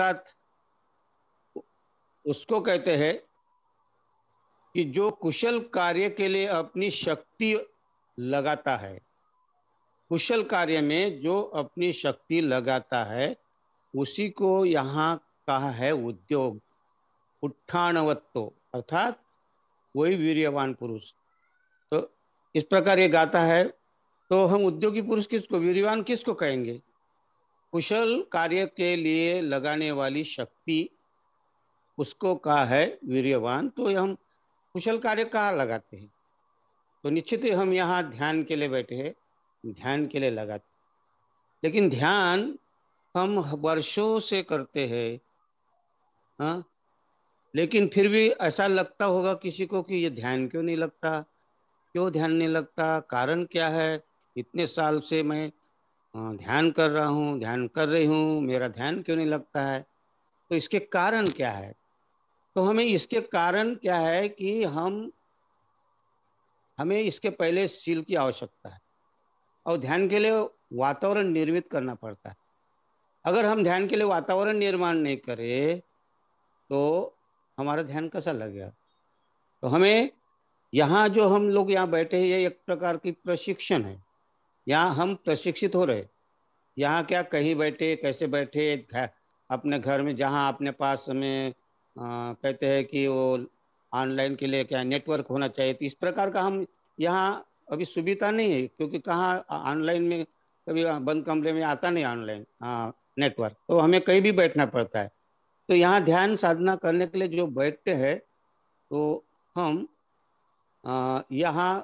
अर्थात उसको कहते हैं कि जो कुशल कार्य के लिए अपनी शक्ति लगाता है कुशल कार्य में जो अपनी शक्ति लगाता है उसी को यहाँ कहा है उद्योग उत्थानवत्तो अर्थात वही वीरवान पुरुष तो इस प्रकार ये गाता है तो हम उद्योगी पुरुष किसको वीरवान किसको कहेंगे कुशल कार्य के लिए लगाने वाली शक्ति उसको कहा है वीर्यवान तो हम कुशल कार्य कहाँ लगाते हैं तो निश्चित ही हम यहाँ ध्यान के लिए बैठे हैं ध्यान के लिए लगाते लेकिन ध्यान हम वर्षों से करते हैं हाँ लेकिन फिर भी ऐसा लगता होगा किसी को कि ये ध्यान क्यों नहीं लगता क्यों ध्यान नहीं लगता कारण क्या है इतने साल से मैं हाँ, ध्यान कर रहा हूँ ध्यान कर रही हूँ मेरा ध्यान क्यों नहीं लगता है तो इसके कारण क्या है तो हमें इसके कारण क्या है कि हम हमें इसके पहले सील की आवश्यकता है और ध्यान के लिए वातावरण निर्मित करना पड़ता है अगर हम ध्यान के लिए वातावरण निर्माण नहीं करें तो हमारा ध्यान कैसा लगेगा तो हमें यहाँ जो हम लोग यहाँ बैठे हैं ये एक प्रकार की प्रशिक्षण है यहाँ हम प्रशिक्षित हो रहे यहाँ क्या कहीं बैठे कैसे बैठे अपने घर में जहाँ अपने पास में कहते हैं कि वो ऑनलाइन के लिए क्या नेटवर्क होना चाहिए तो इस प्रकार का हम यहाँ अभी सुविधा नहीं है क्योंकि कहाँ ऑनलाइन में कभी बंद कमरे में आता नहीं ऑनलाइन नेटवर्क तो हमें कहीं भी बैठना पड़ता है तो यहाँ ध्यान साधना करने के लिए जो बैठते हैं तो हम यहाँ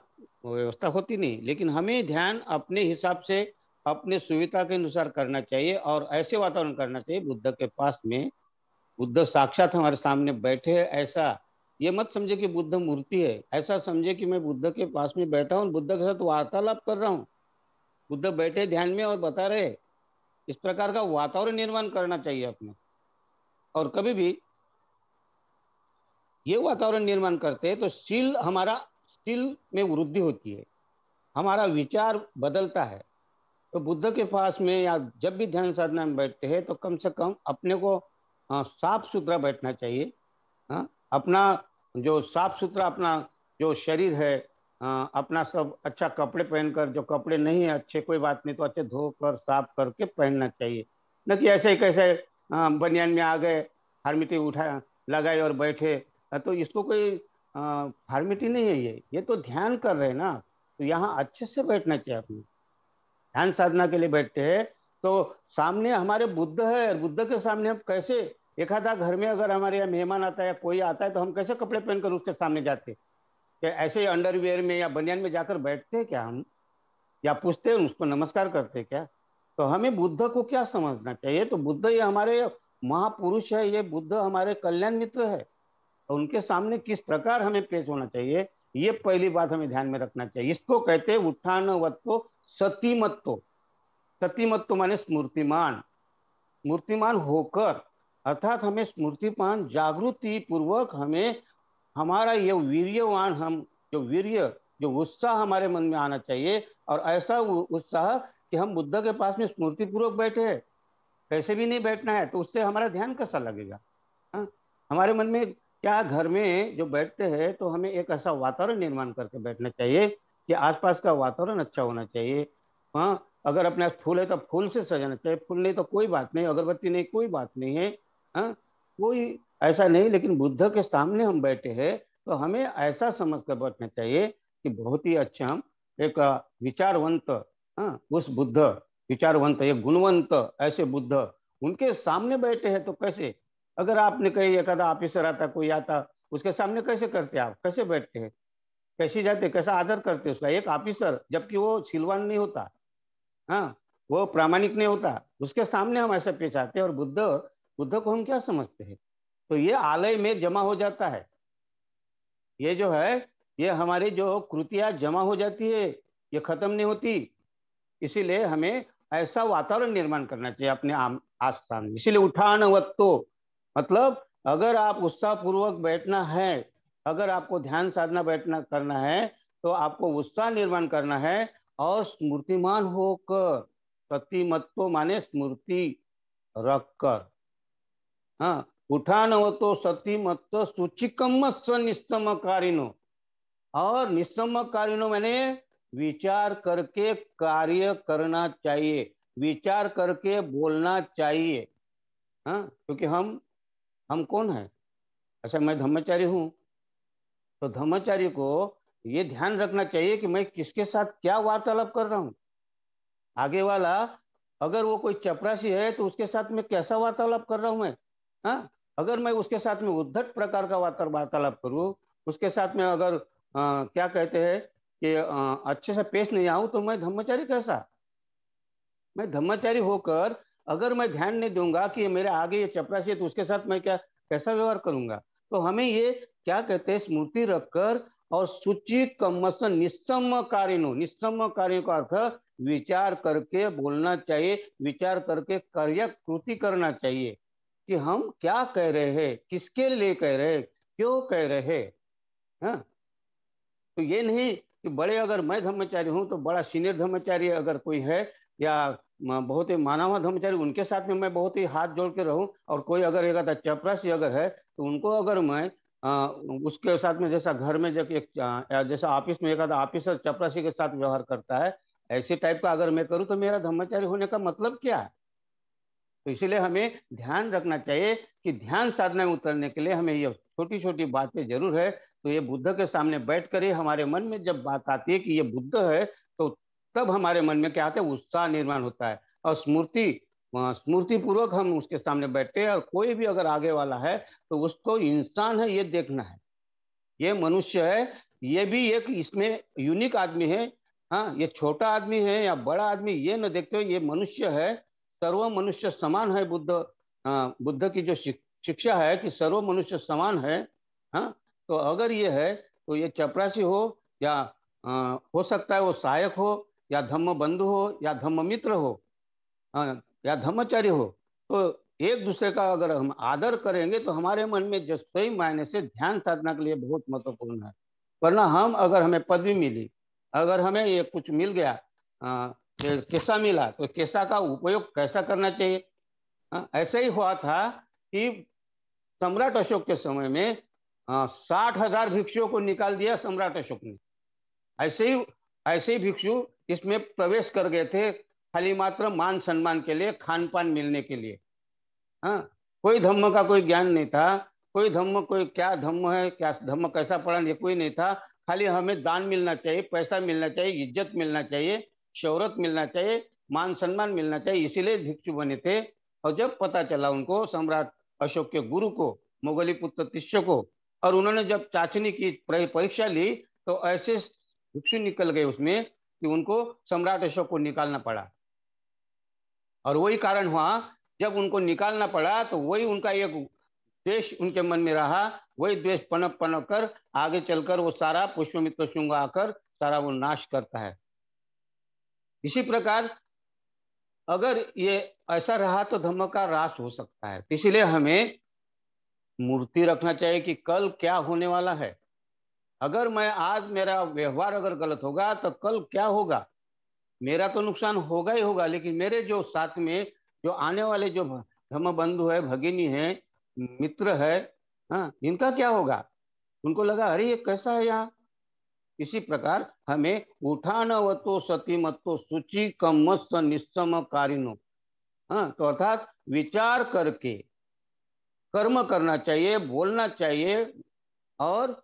व्यवस्था होती नहीं लेकिन हमें ध्यान अपने हिसाब से अपने सुविधा के अनुसार करना चाहिए और ऐसे वातावरण करना चाहिए बुद्ध के पास में बुद्ध साक्षात हमारे सामने बैठे है ऐसा ये मत समझे कि बुद्ध मूर्ति है ऐसा समझे कि मैं बुद्ध के पास में बैठा हूँ बुद्ध के साथ वार्तालाप कर रहा हूँ बुद्ध बैठे ध्यान में और बता रहे इस प्रकार का वातावरण निर्माण करना चाहिए अपने और कभी भी ये वातावरण निर्माण करते हैं तो शील हमारा स्किल में वृद्धि होती है हमारा विचार बदलता है तो बुद्ध के पास में या जब भी ध्यान साधना में बैठते हैं तो कम से कम अपने को हाँ, साफ सुथरा बैठना चाहिए आ, हाँ, अपना जो साफ सुथरा अपना जो शरीर है आ, हाँ, अपना सब अच्छा कपड़े पहनकर जो कपड़े नहीं है अच्छे कोई बात नहीं तो अच्छे धोकर साफ करके पहनना चाहिए न कि ऐसे ही कैसे बनियान में आ गए हारमिटी उठा लगाए और बैठे तो इसको कोई फॉर्मेलिटी नहीं है ये ये तो ध्यान कर रहे हैं ना तो यहाँ अच्छे से बैठना चाहिए आपने ध्यान साधना के लिए बैठते हैं तो सामने हमारे बुद्ध है बुद्ध के सामने हम कैसे एक आधा घर में अगर हमारे यहाँ मेहमान आता है या कोई आता है तो हम कैसे कपड़े पहनकर उसके सामने जाते क्या ऐसे अंडरवेयर में या बनियान में जाकर बैठते हैं क्या हम या पूछते हैं उसको नमस्कार करते क्या तो हमें बुद्ध को क्या समझना चाहिए तो बुद्ध ये हमारे महापुरुष है ये बुद्ध हमारे कल्याण मित्र है और तो उनके सामने किस प्रकार हमें पेश होना चाहिए ये पहली बात हमें ध्यान में रखना चाहिए इसको कहते हैं उत्थान को सतीमत्व सतीमत्व माने स्मृतिमान स्मृतिमान होकर अर्थात हमें स्मृतिमान जागृति पूर्वक हमें हमारा ये वीर्यवान हम जो वीर्य जो उत्साह हमारे मन में आना चाहिए और ऐसा उत्साह कि हम बुद्ध के पास में स्मृति पूर्वक बैठे कैसे भी नहीं बैठना है तो उससे हमारा ध्यान कैसा लगेगा हा? हमारे मन में क्या घर में जो बैठते हैं तो हमें एक ऐसा वातावरण निर्माण करके बैठना चाहिए कि आसपास का वातावरण अच्छा होना चाहिए हाँ अगर अपने फूल है तो फूल से सजाना चाहिए फूल नहीं तो कोई बात नहीं अगरबत्ती नहीं कोई बात नहीं है हाँ कोई ऐसा नहीं लेकिन बुद्ध के सामने हम बैठे हैं तो हमें ऐसा समझ कर बैठना चाहिए कि बहुत ही अच्छा हम एक विचारवंत हाँ उस बुद्ध विचारवंत एक गुणवंत ऐसे बुद्ध उनके सामने बैठे हैं तो कैसे अगर आपने कहीं एक आधा ऑफिसर आता कोई आता उसके सामने कैसे करते आप कैसे बैठते हैं कैसे जाते कैसा आदर करते उसका एक ऑफिसर जबकि वो छिलवान नहीं होता हाँ वो प्रामाणिक नहीं होता उसके सामने हम ऐसा पेश आते हैं और बुद्ध बुद्ध को हम क्या समझते हैं तो ये आलय में जमा हो जाता है ये जो है ये हमारी जो कृतियां जमा हो जाती है ये खत्म नहीं होती इसीलिए हमें ऐसा वातावरण निर्माण करना चाहिए अपने आम आस्थान इसीलिए उठान वक्तो मतलब अगर आप उत्साह पूर्वक बैठना है अगर आपको ध्यान साधना बैठना करना है तो आपको उत्साह निर्माण करना है और स्मृतिमान होकर सतीमत्व माने स्मृति रखकर हाँ उठा न हो तो सतीमत्व सूचिकम स्वनिस्तमकारिणो और निस्तम निस्समकारिणो मैंने विचार करके कार्य करना चाहिए विचार करके बोलना चाहिए हाँ क्योंकि हम हम कौन है अच्छा मैं धर्मचारी हूँ तो धर्मचारी को ये ध्यान रखना चाहिए कि मैं किसके साथ क्या वार्तालाप कर रहा हूँ आगे वाला अगर वो कोई चपरासी है तो उसके साथ में कैसा वार्तालाप कर रहा हूँ मैं हाँ अगर मैं उसके साथ में उद्धट प्रकार का वार्तालाप करूँ उसके साथ में अगर आ, क्या कहते हैं कि आ, अच्छे से पेश नहीं आऊं तो मैं धर्मचारी कैसा मैं धर्मचारी होकर अगर मैं ध्यान नहीं दूंगा कि मेरे आगे ये चपरासी है तो उसके साथ मैं क्या कैसा व्यवहार करूंगा तो हमें ये क्या कहते हैं स्मृति रखकर और सूची कमस निस्तम कार्यो निस्तम कार्यों का अर्थ विचार करके बोलना चाहिए विचार करके कार्य कृति करना चाहिए कि हम क्या कह रहे हैं किसके लिए कह रहे हैं क्यों कह रहे हैं हाँ? तो ये नहीं कि बड़े अगर मैं धर्मचारी हूं तो बड़ा सीनियर धर्मचारी अगर कोई है या बहुत ही मानव धर्मचारी उनके साथ में मैं बहुत ही हाथ जोड़ के रहूं और कोई अगर एक आता चपरासी अगर है तो उनको अगर मैं आ, उसके साथ में जैसा घर में जब एक जैसा ऑफिस में एक आधा ऑफिसर चपरासी के साथ व्यवहार करता है ऐसे टाइप का अगर मैं करूँ तो मेरा धर्मचारी होने का मतलब क्या है तो इसलिए हमें ध्यान रखना चाहिए कि ध्यान साधना में उतरने के लिए हमें ये छोटी छोटी बातें जरूर है तो ये बुद्ध के सामने बैठ कर ही हमारे मन में जब बात आती है कि ये बुद्ध है तब हमारे मन में क्या आता है उत्साह निर्माण होता है और स्मृति स्मृति पूर्वक हम उसके सामने बैठते हैं और कोई भी अगर आगे वाला है तो उसको इंसान है ये देखना है ये मनुष्य है ये भी एक इसमें यूनिक आदमी है हाँ ये छोटा आदमी है या बड़ा आदमी ये न देखते हुए ये मनुष्य है सर्व मनुष्य समान है बुद्ध हाँ बुद्ध की जो शिक्षा है कि सर्व मनुष्य समान है हाँ तो अगर ये है तो ये चपरासी हो या आ, हो सकता है वो सहायक हो या धम्म बंधु हो या धम्म मित्र हो हाँ, या धम्मचर्य हो तो एक दूसरे का अगर हम आदर करेंगे तो हमारे मन में जो सही मायने से ध्यान साधना के लिए बहुत महत्वपूर्ण है वरना हम अगर हमें पदवी मिली अगर हमें ये कुछ मिल गया आ, हाँ, मिला तो कैसा का उपयोग कैसा करना चाहिए आ, हाँ, ऐसे ही हुआ था कि सम्राट अशोक के समय में साठ हजार भिक्षुओं को निकाल दिया सम्राट अशोक ने ऐसे ही ऐसे भिक्षु इसमें प्रवेश कर गए थे खाली मात्र मान सम्मान के लिए खान पान मिलने के लिए हाँ कोई धम्म का कोई ज्ञान नहीं था कोई धम्म कोई क्या धम्म है क्या धम्म कैसा पढ़ा ये कोई नहीं था खाली हमें दान मिलना चाहिए पैसा मिलना चाहिए इज्जत मिलना चाहिए शहरत मिलना चाहिए मान सम्मान मिलना चाहिए इसीलिए भिक्षु बने थे और जब पता चला उनको सम्राट अशोक के गुरु को मुगली पुत्र को और उन्होंने जब चाचनी की परीक्षा ली तो ऐसे भिक्षु निकल गए उसमें कि उनको सम्राट अशोक को निकालना पड़ा और वही कारण हुआ जब उनको निकालना पड़ा तो वही उनका एक द्वेष उनके मन में रहा वही द्वेष पनप पनप कर आगे चलकर वो सारा पुष्पमित्र शुंग आकर सारा वो नाश करता है इसी प्रकार अगर ये ऐसा रहा तो धर्म का रास हो सकता है इसलिए हमें मूर्ति रखना चाहिए कि कल क्या होने वाला है अगर मैं आज मेरा व्यवहार अगर गलत होगा तो कल क्या होगा मेरा तो नुकसान होगा ही होगा लेकिन मेरे जो साथ में जो आने वाले जो धर्म बंधु है भगिनी है मित्र है हाँ इनका क्या होगा उनको लगा अरे ये कैसा है यहाँ इसी प्रकार हमें उठान वतो मतो सूचि कमस्त निस्तम कारिनो हाँ तो अर्थात विचार करके कर्म करना चाहिए बोलना चाहिए और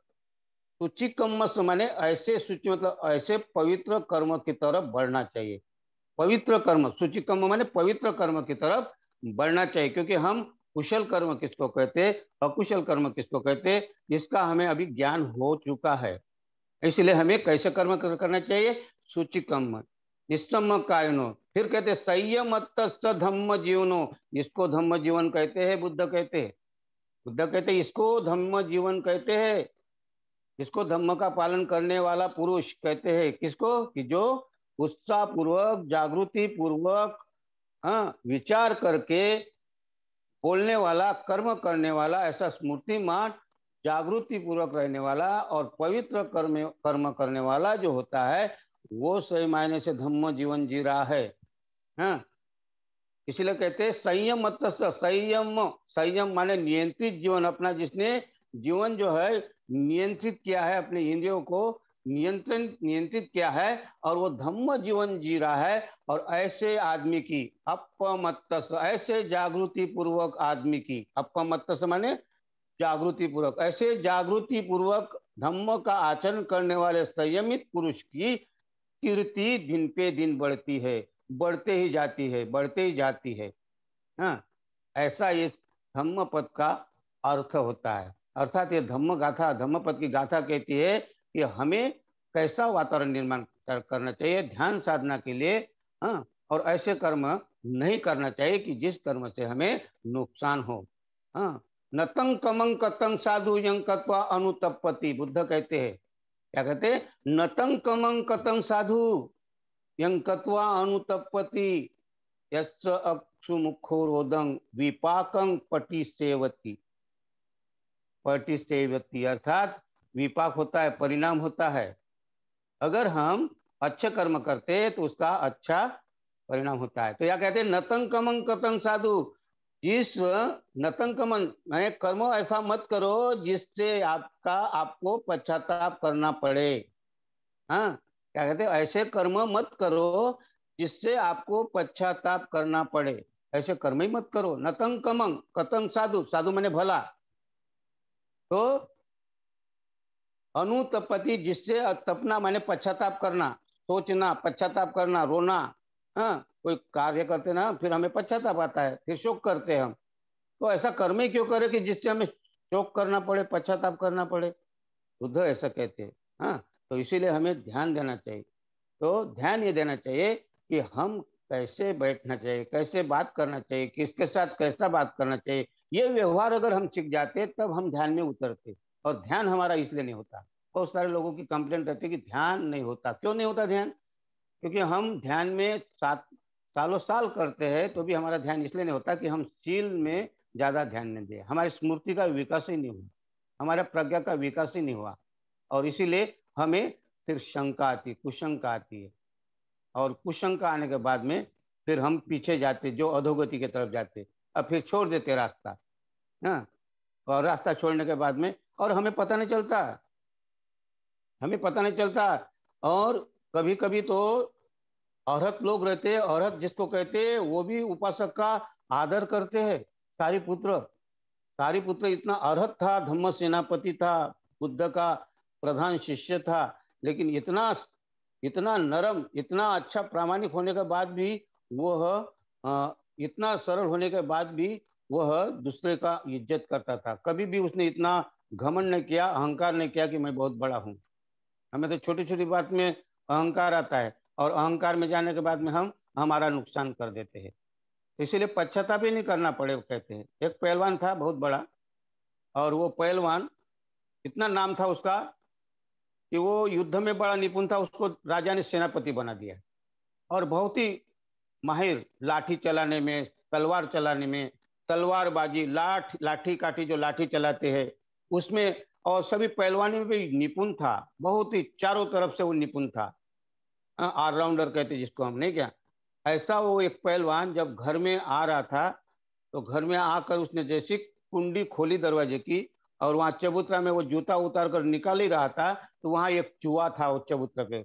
सूची कम्मस माने ऐसे सूची मतलब ऐसे पवित्र कर्म की तरफ बढ़ना चाहिए पवित्र कर्म सूची कर्म माने पवित्र कर्म की तरफ बढ़ना चाहिए क्योंकि हम कुशल कर्म किसको कहते अकुशल कर्म किसको कहते इसका हमें अभी ज्ञान हो चुका है इसलिए हमें कैसे कर्म करना चाहिए सूची कर्म निस्सम कायनो फिर कहते संयम धम्म जीवनो इसको धम्म जीवन कहते हैं बुद्ध कहते हैं बुद्ध कहते इसको धम्म जीवन कहते हैं किसको धम्म का पालन करने वाला पुरुष कहते हैं किसको कि जो उत्साह पूर्वक जागृति पूर्वक हाँ विचार करके बोलने वाला कर्म करने वाला ऐसा स्मृति मान जागृति पूर्वक रहने वाला और पवित्र कर्म कर्म करने वाला जो होता है वो सही मायने से धम्म जीवन जी रहा है हाँ इसलिए कहते हैं संयम मत संयम संयम माने नियंत्रित जीवन अपना जिसने जीवन जो है नियंत्रित किया है अपने इंद्रियों को नियंत्रण नियंत्रित किया है और वो धम्म जीवन जी रहा है और ऐसे आदमी की अपमत ऐसे जागृति पूर्वक आदमी की अपमत माने जागृति पूर्वक ऐसे जागृति पूर्वक धम्म का आचरण करने वाले संयमित पुरुष की कीर्ति दिन पे दिन बढ़ती है बढ़ते ही जाती है बढ़ते ही जाती है हाँ ऐसा इस धम्म पद का अर्थ होता है अर्थात ये धम्म गाथा पद की गाथा कहती है कि हमें कैसा वातावरण निर्माण करना चाहिए ध्यान साधना के लिए हाँ और ऐसे कर्म नहीं करना चाहिए कि जिस कर्म से हमें नुकसान हो हाँ नतंग कमंग कतंग साधु अनुतपति बुद्ध कहते हैं क्या कहते हैं नतंग कमंग कतंग साधु यंकत्व अनुतपति यक्ष अक्षु रोदंग विपाकंग पटी सेवती प्रतिष्ठे व्यक्ति अर्थात विपाक होता है परिणाम होता है अगर हम अच्छे कर्म करते तो उसका अच्छा परिणाम होता है तो यह कहते हैं नतंग कमन कतंग साधु जिस कमन मैंने कर्म ऐसा मत करो जिससे आपका आपको पश्चाताप करना पड़े हाँ क्या कहते हैं ऐसे कर्म मत करो जिससे आपको पश्चाताप करना पड़े ऐसे कर्म ही मत करो कमंग कतंग साधु साधु मैंने भला तो अनुतपति जिससे तपना माने पश्चाताप करना सोचना पश्चाताप करना रोना हाँ कोई कार्य करते ना फिर हमें पश्चाताप आता है फिर शोक करते हैं हम तो ऐसा कर्म ही क्यों करे कि जिससे हमें शोक करना पड़े पश्चाताप करना पड़े बुद्ध ऐसा कहते हैं हाँ तो इसीलिए हमें ध्यान देना चाहिए तो ध्यान ये देना चाहिए कि हम कैसे बैठना चाहिए कैसे बात करना चाहिए किसके साथ कैसा बात करना चाहिए ये व्यवहार अगर हम सीख जाते तब हम ध्यान में उतरते और ध्यान हमारा इसलिए नहीं होता बहुत सारे लोगों की कंप्लेंट रहती है कि ध्यान नहीं होता क्यों नहीं होता ध्यान क्योंकि हम ध्यान में सात सालों साल करते हैं तो भी हमारा ध्यान इसलिए नहीं होता कि हम शील में ज़्यादा ध्यान नहीं दें हमारी स्मृति का विकास ही नहीं हुआ हमारा प्रज्ञा का विकास ही नहीं हुआ और इसीलिए हमें फिर शंका आती कुशंका आती है और कुशंका आने के बाद में फिर हम पीछे जाते जो अधोगति की तरफ जाते और फिर छोड़ देते रास्ता है और रास्ता छोड़ने के बाद में और हमें पता नहीं चलता हमें पता नहीं चलता और कभी कभी तो औरत लोग रहते हैं औरत जिसको कहते हैं वो भी उपासक का आदर करते हैं सारी पुत्र सारी पुत्र इतना अर्हत था धम्म सेनापति था बुद्ध का प्रधान शिष्य था लेकिन इतना इतना नरम इतना अच्छा प्रामाणिक होने के बाद भी वह इतना सरल होने के बाद भी वह दूसरे का इज्जत करता था कभी भी उसने इतना घमंड नहीं किया अहंकार नहीं किया कि मैं बहुत बड़ा हूँ हमें तो छोटी छोटी बात में अहंकार आता है और अहंकार में जाने के बाद में हम हमारा नुकसान कर देते हैं इसीलिए पश्चाता भी नहीं करना पड़े कहते हैं एक पहलवान था बहुत बड़ा और वो पहलवान इतना नाम था उसका कि वो युद्ध में बड़ा निपुण था उसको राजा ने सेनापति बना दिया और बहुत ही माहिर लाठी चलाने में तलवार चलाने में तलवारबाजी लाठ लाठी काठी जो लाठी चलाते हैं उसमें और सभी पहलवानी में भी निपुण था बहुत ही चारों तरफ से वो निपुण था ऑलराउंडर कहते जिसको हमने क्या ऐसा वो एक पहलवान जब घर में आ रहा था तो घर में आकर उसने जैसी कुंडी खोली दरवाजे की और वहाँ चबूतरा में वो जूता उतार कर निकाल ही रहा था तो वहाँ एक चूहा था वो चबूतरा के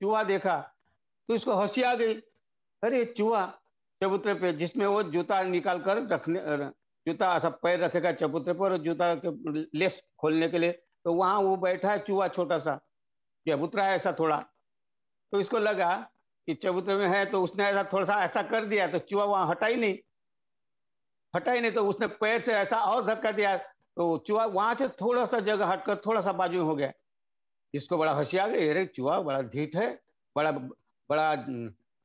चूहा देखा तो इसको हंसी आ गई अरे चूहा चबूतरे पे जिसमें वो जूता निकाल कर रखने जूता ऐसा पैर रखेगा चबूतरे पर जूता के लेस खोलने के लिए तो वहाँ वो बैठा है चूहा छोटा सा चबूतरा है ऐसा थोड़ा तो इसको लगा कि चबूतरे में है तो उसने ऐसा थोड़ा सा ऐसा कर दिया तो चूहा वहाँ हटा ही नहीं हटा ही नहीं तो उसने पैर से ऐसा और धक्का दिया तो चूहा वहाँ से थोड़ा सा जगह हटकर थोड़ा सा बाजू में हो गया इसको बड़ा हंसी आ गई अरे चूहा बड़ा धीट है बड़ा बड़ा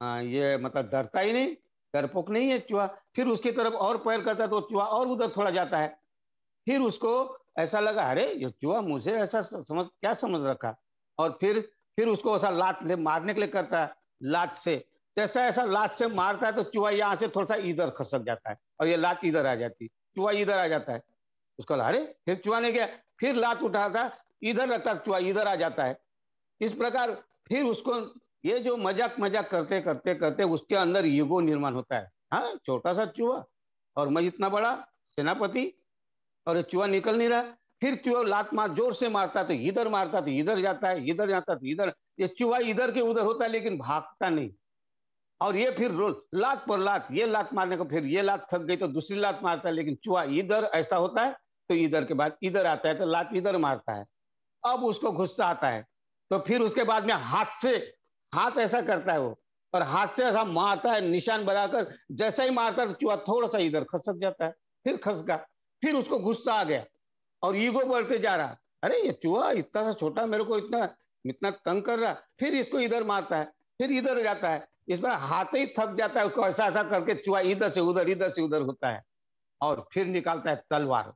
ये मतलब डरता ही नहीं डरपोक नहीं है चूहा फिर उसकी तरफ और पैर करता है तो चूहा और उधर थोड़ा जाता है फिर उसको ऐसा लगा अरे ये चूहा मुझे ऐसा समझ क्या समझ रखा और फिर फिर उसको ऐसा लात ले मारने के लिए करता है लात से जैसा ऐसा लात से मारता है तो चूहा यहाँ से थोड़ा सा इधर खसक जाता है और ये लात इधर आ जाती है चूहा इधर आ जाता है उसको अरे फिर चूहा ने क्या फिर लात उठाता इधर रखता चूहा इधर आ जाता है इस प्रकार फिर उसको ये जो मजाक मजाक करते करते करते उसके अंदर युगो निर्माण होता है हाँ छोटा सा चूहा और मैं इतना बड़ा सेनापति और ये चूहा निकल नहीं रहा फिर चूहा लात मार जोर से मारता तो इधर मारता तो इधर जाता है इधर जाता तो इधर ये चूहा इधर के उधर होता है लेकिन भागता नहीं और ये फिर रोल लात पर लात ये लात मारने को फिर ये लात थक गई तो दूसरी लात मारता है लेकिन चूहा इधर ऐसा होता है तो इधर के बाद इधर आता है तो लात इधर मारता है अब उसको गुस्सा आता है तो फिर उसके बाद में हाथ से हाथ ऐसा करता है वो और हाथ से ऐसा मारता है निशान बनाकर जैसा ही मारता है तो चूहा थोड़ा सा इधर खसक जाता है फिर खसका फिर उसको गुस्सा आ गया और ईगो बढ़ते जा रहा अरे ये चूहा इतना सा छोटा मेरे को इतना इतना तंग कर रहा फिर इसको इधर मारता है फिर इधर जाता है इस बार हाथ ही थक जाता है उसको ऐसा ऐसा करके चूहा इधर से उधर इधर से उधर होता है और फिर निकालता है तलवार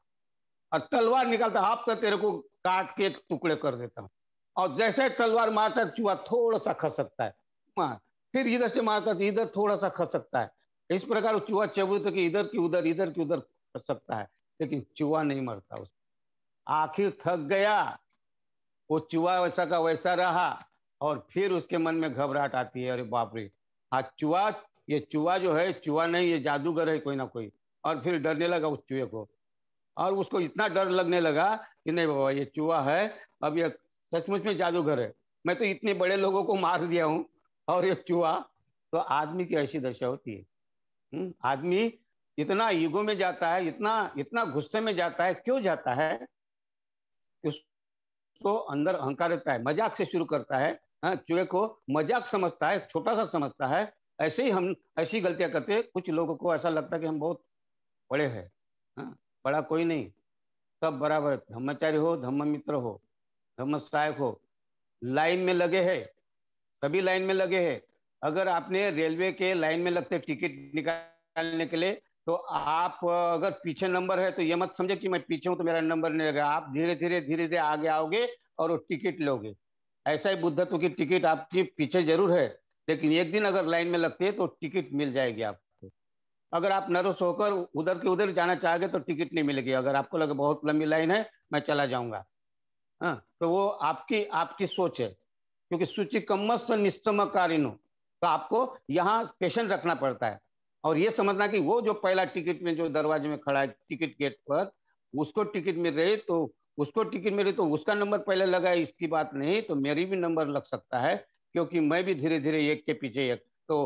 और तलवार निकालता है आप तो तेरे को काट के टुकड़े कर देता हूँ और जैसे तलवार मारता है चूहा थोड़ा सा खस सकता है हाँ, फिर इधर से मारता है तो इधर थोड़ा सा खस सकता है इस प्रकार चूहा चबूत के इधर की उधर इधर की उधर खस सकता है लेकिन चूहा नहीं मरता उस आखिर थक गया वो चूहा वैसा का वैसा रहा और फिर उसके मन में घबराहट आती है अरे बाप रे आज हाँ, चूहा ये चूहा जो है चूहा नहीं ये जादूगर है कोई ना कोई और फिर डरने लगा उस चूहे को और उसको इतना डर लगने लगा कि नहीं बाबा ये चूहा है अब ये सचमुच में जादूगर है मैं तो इतने बड़े लोगों को मार दिया हूँ और ये चूहा तो आदमी की ऐसी दशा होती है हम्म, आदमी इतना ईगो में जाता है इतना इतना गुस्से में जाता है क्यों जाता है उसको अंदर अहंकार रहता है मजाक से शुरू करता है हाँ, चूहे को मजाक समझता है छोटा सा समझता है ऐसे ही हम ऐसी गलतियां करते कुछ लोगों को ऐसा लगता है कि हम बहुत बड़े हैं हाँ, बड़ा कोई नहीं सब बराबर ब्रह्मचारी हो धम्म मित्र हो धर्म हो लाइन में लगे हैं सभी लाइन में लगे हैं अगर आपने रेलवे के लाइन में लगते टिकट निकालने के लिए तो आप अगर पीछे नंबर है तो ये मत समझे कि मैं पीछे हूँ तो मेरा नंबर नहीं लगेगा आप धीरे धीरे धीरे धीरे आगे आओगे और वो टिकट लोगे ऐसा ही बुद्धत्व की टिकट आपकी पीछे जरूर है लेकिन एक दिन अगर लाइन में लगती है तो टिकट मिल जाएगी आपको अगर आप नर्वस होकर उधर के उधर जाना चाहोगे तो टिकट नहीं मिलेगी अगर आपको लगे बहुत लंबी लाइन है मैं चला जाऊंगा हाँ, तो वो आपकी आपकी सोच है क्योंकि सूचि कम्मस निस्तमकारीनो तो आपको यहाँ पेशेंट रखना पड़ता है और ये समझना कि वो जो पहला टिकट में जो दरवाजे में खड़ा है टिकट गेट पर उसको टिकट मिल रही तो उसको टिकट मिली तो उसका नंबर पहले लगा है इसकी बात नहीं तो मेरी भी नंबर लग सकता है क्योंकि मैं भी धीरे धीरे एक के पीछे एक तो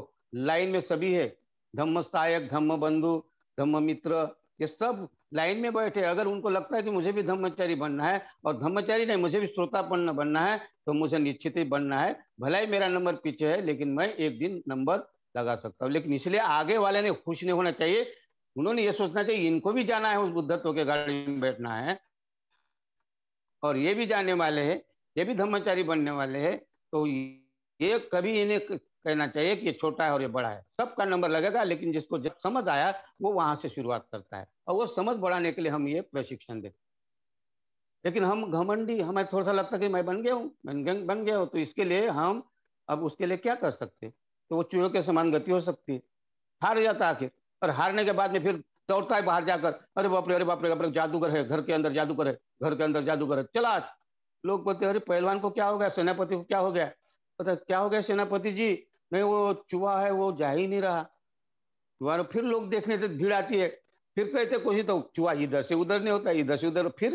लाइन में सभी है धम्म सहायक धम्म बंधु धम्म मित्र ये सब लाइन में बैठे अगर उनको लगता है कि मुझे भी धर्मचारी बनना है और धर्मचारी नहीं मुझे भी श्रोतापन्न बनना है तो मुझे निश्चित ही बनना है भला ही मेरा नंबर पीछे है लेकिन मैं एक दिन नंबर लगा सकता हूँ लेकिन इसलिए आगे वाले ने खुश नहीं होना चाहिए उन्होंने ये सोचना चाहिए इनको भी जाना है उस बुद्धत्व के गाड़ी में बैठना है और ये भी जाने वाले है ये भी धर्मचारी बनने वाले है तो ये कभी इन्हें कहना चाहिए कि ये छोटा है और ये बड़ा है सबका नंबर लगेगा लेकिन जिसको जब समझ आया वो वहां से शुरुआत करता है और वो समझ बढ़ाने के लिए हम ये प्रशिक्षण देते लेकिन हम घमंडी हमें थोड़ा सा लगता है कि मैं बन गया हूँ बन गया हूँ तो इसके लिए हम अब उसके लिए क्या कर सकते तो वो चूहे के समान गति हो सकती है हार जाता आखिर और हारने के बाद में फिर दौड़ता है बाहर जाकर अरे बापरे अरे बापरे बापरे जादूगर है घर के अंदर जादूगर है घर के अंदर जादूगर है चला लोग बोलते अरे पहलवान को क्या हो गया सेनापति को क्या हो गया पता क्या हो गया सेनापति जी મેં વો ચુવા હે વો જાહી નહી રહા ટુવાર ફિર લોગ દેખનેતે ભીડાતે ફિર કહીતે કુછ તો ચુવા હી દરસે ઉધર નહી હોતા ઈધર ઉધર ફિર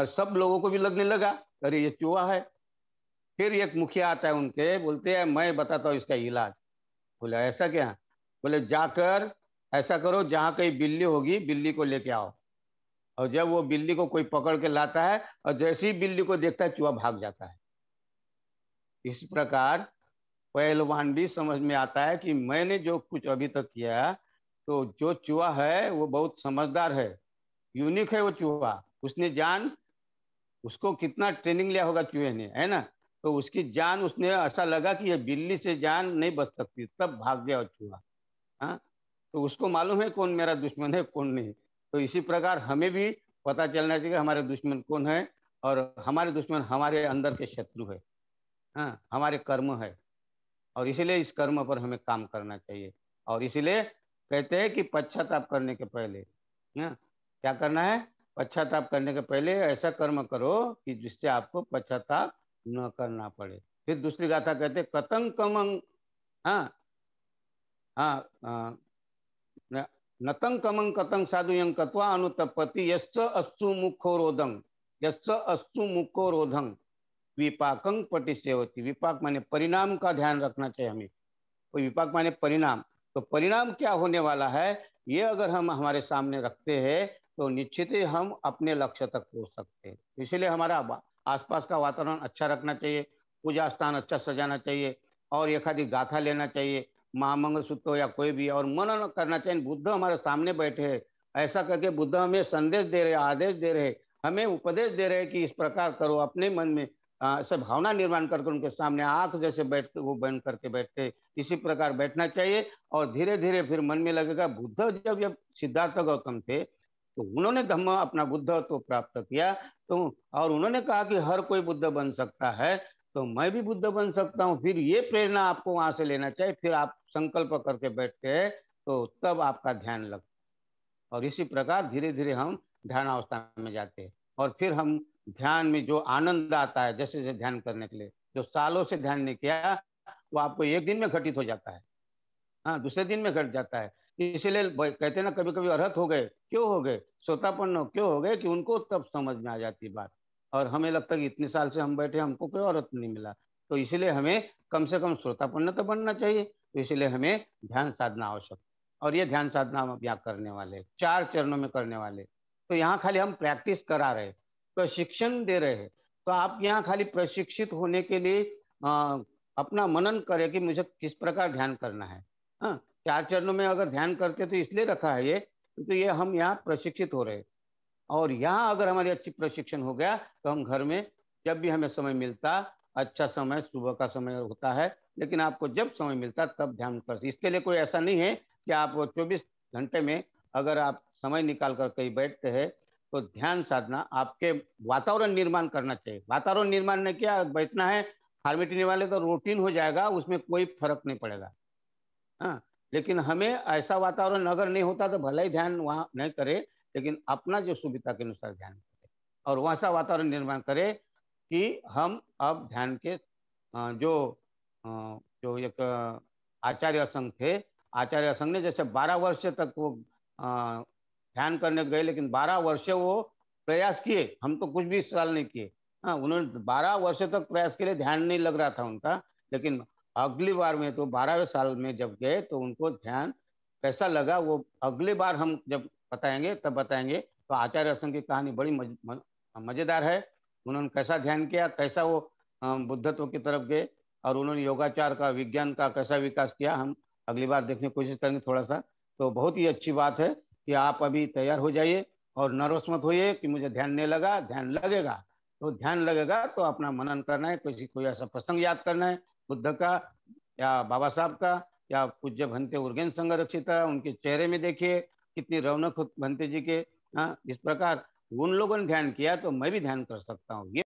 અર સબ લોગો કો ભી લગને لگا અરે યે ચુવા હે ફિર એક મુખિયા આતા હે ઉનકે બોલતે હે મેં બતાતો ઇસકા ઈલાજ બોલે એસા ક્યા બોલે જાકર એસા કરો Jahan koi billi hogi billi ko leke aao aur jab wo billi ko koi pakad ke lata hai aur jaise hi billi ko dekhta chua bhag jata hai is prakar पहलवान भी समझ में आता है कि मैंने जो कुछ अभी तक किया तो जो चूहा है वो बहुत समझदार है यूनिक है वो चूहा उसने जान उसको कितना ट्रेनिंग लिया होगा चूहे ने है ना तो उसकी जान उसने ऐसा लगा कि ये बिल्ली से जान नहीं बच सकती तब भाग गया चूहा हाँ? तो उसको मालूम है कौन मेरा दुश्मन है कौन नहीं तो इसी प्रकार हमें भी पता चलना चाहिए हमारे दुश्मन कौन है और हमारे दुश्मन हमारे अंदर के शत्रु है हाँ हमारे कर्म है और इसीलिए इस कर्म पर हमें काम करना चाहिए और इसीलिए कहते हैं कि पश्चाताप करने के पहले ना क्या करना है पश्चाताप करने के पहले ऐसा कर्म करो कि जिससे आपको पश्चाताप न करना पड़े फिर दूसरी गाथा कहते कतंग कमंग हाँ हाँ नतंग कमंग कतंग साधु यंग कत्वा अनुतपति यश अस्तु मुखो रोदंग यश अस्तु मुखो रोधंग विपाक विपाकंग होती विपाक माने परिणाम का ध्यान रखना चाहिए हमें कोई विपाक माने परिणाम तो परिणाम क्या होने वाला है ये अगर हम हमारे सामने रखते हैं तो निश्चित ही हम अपने लक्ष्य तक पहुंच सकते हैं तो इसीलिए हमारा आसपास का वातावरण अच्छा रखना चाहिए पूजा स्थान अच्छा सजाना चाहिए और एखादी गाथा लेना चाहिए महामंगल सूत्र हो या कोई भी और मनन करना चाहिए बुद्ध हमारे सामने बैठे है ऐसा करके बुद्ध हमें संदेश दे रहे आदेश दे रहे हमें उपदेश दे रहे कि इस प्रकार करो अपने मन में भावना निर्माण करके उनके सामने आंख जैसे बैठ वो बन करके बैठते इसी प्रकार बैठना चाहिए और धीरे धीरे फिर मन में लगेगा बुद्ध जब जब सिद्धार्थ गौतम थे तो उन्होंने धम्म अपना तो प्राप्त किया तो और उन्होंने कहा कि हर कोई बुद्ध बन सकता है तो मैं भी बुद्ध बन सकता हूँ फिर ये प्रेरणा आपको वहां से लेना चाहिए फिर आप संकल्प करके बैठते हैं तो तब आपका ध्यान लगता और इसी प्रकार धीरे धीरे हम अवस्था में जाते हैं और फिर हम ध्यान में जो आनंद आता है जैसे जैसे ध्यान करने के लिए जो सालों से ध्यान नहीं किया वो आपको एक दिन में घटित हो जाता है हाँ दूसरे दिन में घट जाता है इसीलिए कहते ना कभी कभी अर्थ हो गए क्यों हो गए श्रोतापन्न क्यों हो गए कि उनको तब समझ में आ जाती बात और हमें लगता कि इतने साल से हम बैठे हमको कोई औरत नहीं मिला तो इसीलिए हमें कम से कम श्रोतापन्न तो बनना चाहिए तो इसीलिए हमें ध्यान साधना आवश्यक और ये ध्यान साधना हम यहाँ करने वाले चार चरणों में करने वाले तो यहाँ खाली हम प्रैक्टिस करा रहे प्रशिक्षण दे रहे हैं तो आप यहाँ खाली प्रशिक्षित होने के लिए आ, अपना मनन करें कि मुझे किस प्रकार ध्यान करना है हाँ चार चरणों में अगर ध्यान करते तो इसलिए रखा है ये क्योंकि तो ये हम यहाँ प्रशिक्षित हो रहे और यहाँ अगर हमारी अच्छी प्रशिक्षण हो गया तो हम घर में जब भी हमें समय मिलता अच्छा समय सुबह का समय होता है लेकिन आपको जब समय मिलता तब ध्यान कर इसके लिए कोई ऐसा नहीं है कि आप चौबीस घंटे में अगर आप समय निकाल कर कहीं बैठते हैं तो ध्यान साधना आपके वातावरण निर्माण करना चाहिए वातावरण निर्माण ने क्या बैठना है फार्मेटिने वाले तो रूटीन हो जाएगा उसमें कोई फर्क नहीं पड़ेगा हाँ लेकिन हमें ऐसा वातावरण अगर नहीं होता तो भले ही ध्यान वहाँ नहीं करे लेकिन अपना जो सुविधा के अनुसार ध्यान करे और वैसा वातावरण निर्माण करे कि हम अब ध्यान के जो जो एक आचार्य संघ थे आचार्य संघ ने जैसे 12 वर्ष तक वो ध्यान करने गए लेकिन बारह वर्ष वो प्रयास किए हम तो कुछ भी साल नहीं किए हाँ उन्होंने बारह वर्ष तक प्रयास के लिए ध्यान नहीं लग रहा था उनका लेकिन अगली बार में तो बारहवें साल में जब गए तो उनको ध्यान कैसा लगा वो अगली बार हम जब बताएंगे तब बताएंगे तो आचार्य आसन की कहानी बड़ी मजेदार है उन्होंने कैसा ध्यान किया कैसा वो बुद्धत्व की तरफ गए और उन्होंने योगाचार का विज्ञान का कैसा विकास किया हम अगली बार देखने की कोशिश करेंगे थोड़ा सा तो बहुत ही अच्छी बात है कि आप अभी तैयार हो जाइए और नर्वस मत होइए कि मुझे ध्यान नहीं लगा ध्यान लगेगा तो ध्यान लगेगा तो अपना मनन करना है किसी कोई ऐसा प्रसंग याद करना है बुद्ध का या बाबा साहब का या पूज्य भंते उर्गेन संघ है उनके चेहरे में देखिए कितनी रौनक भंते जी के हाँ इस प्रकार उन लोगों ने ध्यान किया तो मैं भी ध्यान कर सकता हूँ ये